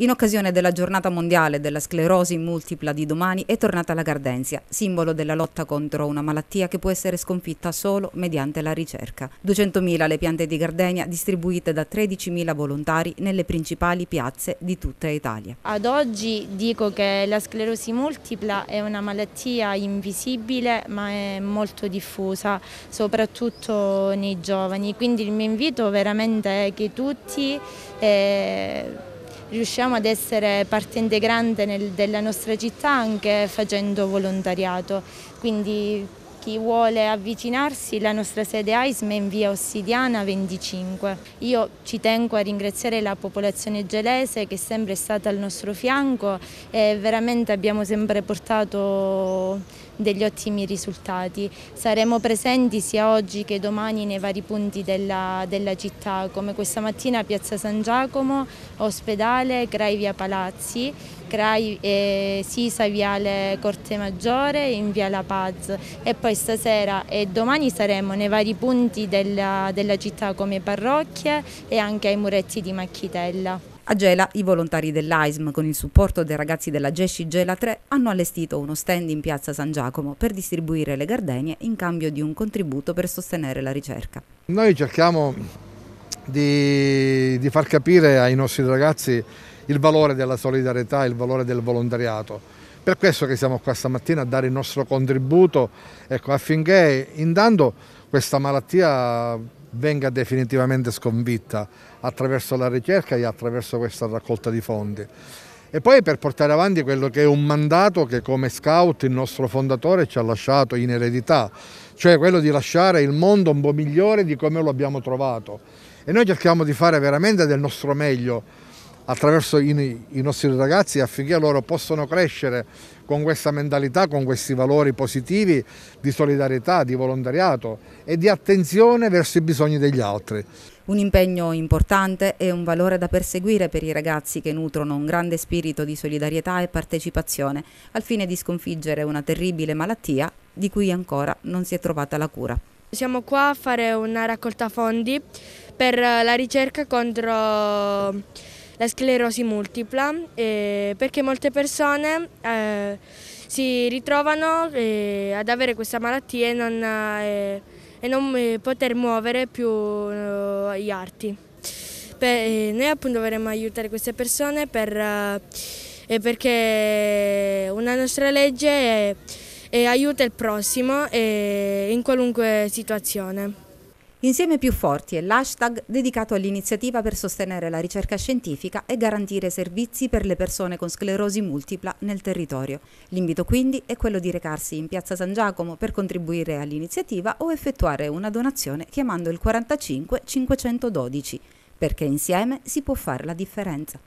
In occasione della giornata mondiale della sclerosi multipla di domani è tornata la Gardenzia, simbolo della lotta contro una malattia che può essere sconfitta solo mediante la ricerca. 200.000 le piante di gardenia distribuite da 13.000 volontari nelle principali piazze di tutta Italia. Ad oggi dico che la sclerosi multipla è una malattia invisibile ma è molto diffusa, soprattutto nei giovani, quindi il mio invito veramente è che tutti eh, riusciamo ad essere parte integrante nel, della nostra città anche facendo volontariato. Quindi chi vuole avvicinarsi, la nostra sede AISM è in via Ossidiana 25. Io ci tengo a ringraziare la popolazione gelese che è sempre stata al nostro fianco e veramente abbiamo sempre portato degli ottimi risultati. Saremo presenti sia oggi che domani nei vari punti della, della città, come questa mattina Piazza San Giacomo, Ospedale, Via Palazzi CRAI eh, Sisa, Viale Corte Maggiore in La Paz e poi stasera e domani saremo nei vari punti della, della città come parrocchie e anche ai muretti di Macchitella. A Gela i volontari dell'AISM con il supporto dei ragazzi della Gesci Gela 3 hanno allestito uno stand in piazza San Giacomo per distribuire le gardenie in cambio di un contributo per sostenere la ricerca. Noi cerchiamo di, di far capire ai nostri ragazzi il valore della solidarietà, il valore del volontariato. Per questo che siamo qua stamattina a dare il nostro contributo ecco, affinché intanto questa malattia venga definitivamente sconfitta attraverso la ricerca e attraverso questa raccolta di fondi. E poi per portare avanti quello che è un mandato che come scout il nostro fondatore ci ha lasciato in eredità, cioè quello di lasciare il mondo un po' migliore di come lo abbiamo trovato. E noi cerchiamo di fare veramente del nostro meglio attraverso i, i nostri ragazzi affinché loro possano crescere con questa mentalità, con questi valori positivi di solidarietà, di volontariato e di attenzione verso i bisogni degli altri. Un impegno importante e un valore da perseguire per i ragazzi che nutrono un grande spirito di solidarietà e partecipazione al fine di sconfiggere una terribile malattia di cui ancora non si è trovata la cura. Siamo qua a fare una raccolta fondi per la ricerca contro la sclerosi multipla eh, perché molte persone eh, si ritrovano eh, ad avere questa malattia e non, eh, e non eh, poter muovere più eh, gli arti. Per, noi appunto dovremmo aiutare queste persone per, perché una nostra legge è, è aiuta il prossimo in qualunque situazione. Insieme più forti è l'hashtag dedicato all'iniziativa per sostenere la ricerca scientifica e garantire servizi per le persone con sclerosi multipla nel territorio. L'invito quindi è quello di recarsi in Piazza San Giacomo per contribuire all'iniziativa o effettuare una donazione chiamando il 45 512, perché insieme si può fare la differenza.